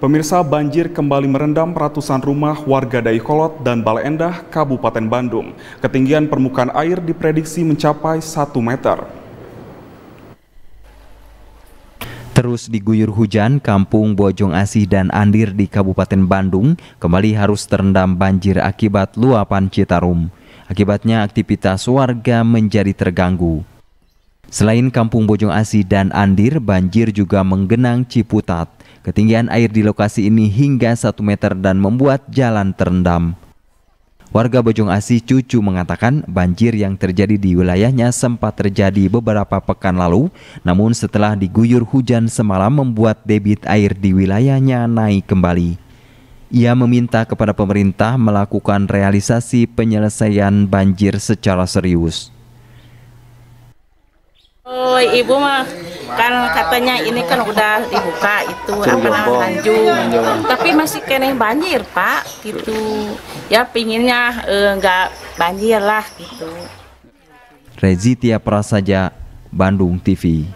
Pemirsa banjir kembali merendam ratusan rumah warga Daikolot dan Balai Endah, Kabupaten Bandung. Ketinggian permukaan air diprediksi mencapai 1 meter. Terus diguyur hujan, kampung Bojong Asih dan Andir di Kabupaten Bandung kembali harus terendam banjir akibat luapan Citarum. Akibatnya aktivitas warga menjadi terganggu. Selain kampung Bojong Asih dan Andir, banjir juga menggenang Ciputat. Ketinggian air di lokasi ini hingga 1 meter dan membuat jalan terendam. Warga Bojong Asih, Cucu mengatakan banjir yang terjadi di wilayahnya sempat terjadi beberapa pekan lalu, namun setelah diguyur hujan semalam membuat debit air di wilayahnya naik kembali. Ia meminta kepada pemerintah melakukan realisasi penyelesaian banjir secara serius. Oh, ibu mah kan katanya ini kan udah dibuka itu apa namanya tapi masih kena banjir pak gitu ya pinginnya enggak eh, banjir lah gitu Rezitia Prasaja Bandung TV